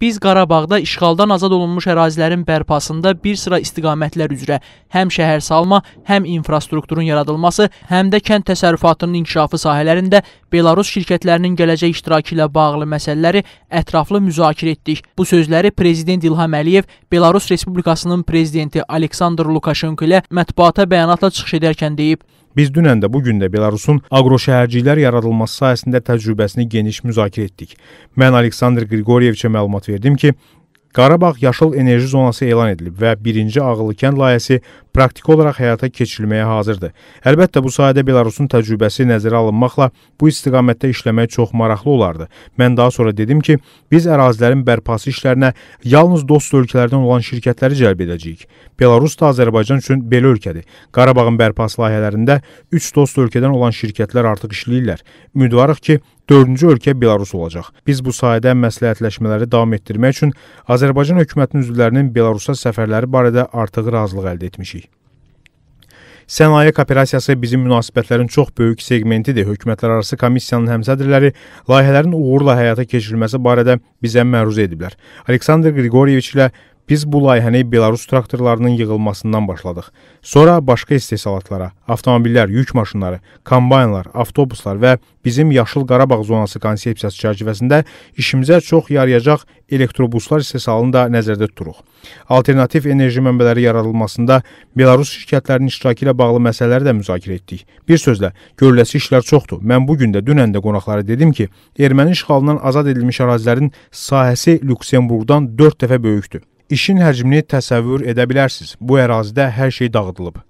Biz Qarabağda işğaldan azad olunmuş ərazilərin bərpasında bir sıra istiqamətlər üzrə həm şəhər salma, həm infrastrukturun yaradılması, həm də kənd təsərrüfatının inkişafı sahələrində Belarus şirkətlərinin gələcək iştirakı ilə bağlı məsələləri ətraflı müzakirə etdik. Bu sözləri prezident İlham Əliyev Belarus Respublikasının prezidenti Aleksandr Lukaşenko ilə mətbuata bəyanatla çıxış edərkən deyib. Biz dünən də bu gün də Belarusun aqroşəhərciklər yaradılması sahəsində təcrübəsini geniş müzakirə etdik. Mən Aleksandr Qriqoryeviçə məlumat verdim ki, Qarabağ yaşıl enerji zonası elan edilib və 1-ci Ağlıkənd layihəsi praktiki olaraq həyata keçirilməyə hazırdır. Əlbəttə bu sahədə Belarusun təcrübəsi nəzərə alınmaqla bu istiqamətdə işləmək çox maraqlı olardı. Mən daha sonra dedim ki, biz ərazilərin bərpası işlərinə yalnız dost ölkələrdən olan şirkətləri cəlb edəcəyik. Belarus da Azərbaycan üçün belə ölkədir. Qarabağın bərpası layihələrində 3 dost ölkədən olan şirkətlər artıq işləyirlər. Ümidvarıq ki, dördüncü ölkə Belarus olacaq. Biz bu sahədə məsləhətləşmələri davam etdirmək üçün Azərbaycan hökumətinin üzvlərinin Belarusa səfərləri barədə artıq razılıq əldə etmişik. Sənaye kooperasiyası bizim münasibətlərin çox böyük segmentidir. Hökumətlərarası komissiyanın həmsədrləri layihələrin uğurla həyata keçirilməsi barədə bizə məruzə ediblər. Aleksandr Qriqoryeviç ilə Biz bu layihəni Belarus traktorlarının yığılmasından başladıq. Sonra başqa istehsalatlara, avtomobillər, yük maşınları, kombaynlar, avtobuslar və bizim Yaşıl Qarabağ zonası konsepsiyası çərçivəsində işimizə çox yarayacaq elektrobuslar istehsalını da nəzərdə tuturuq. Alternativ enerji mənbələri yaradılmasında Belarus şirkətlərinin iştirakı ilə bağlı məsələləri də müzakirə etdik. Bir sözlə, görüləsi işlər çoxdur. Mən bu gün də dünən də qonaqlara dedim ki, erməni işğalından azad edilmiş ərazilərin sahəsi Lüksemburqdan 4 dəfə böyükdür. İşin həcmini təsəvvür edə bilərsiniz. Bu ərazidə hər şey dağıdılıb.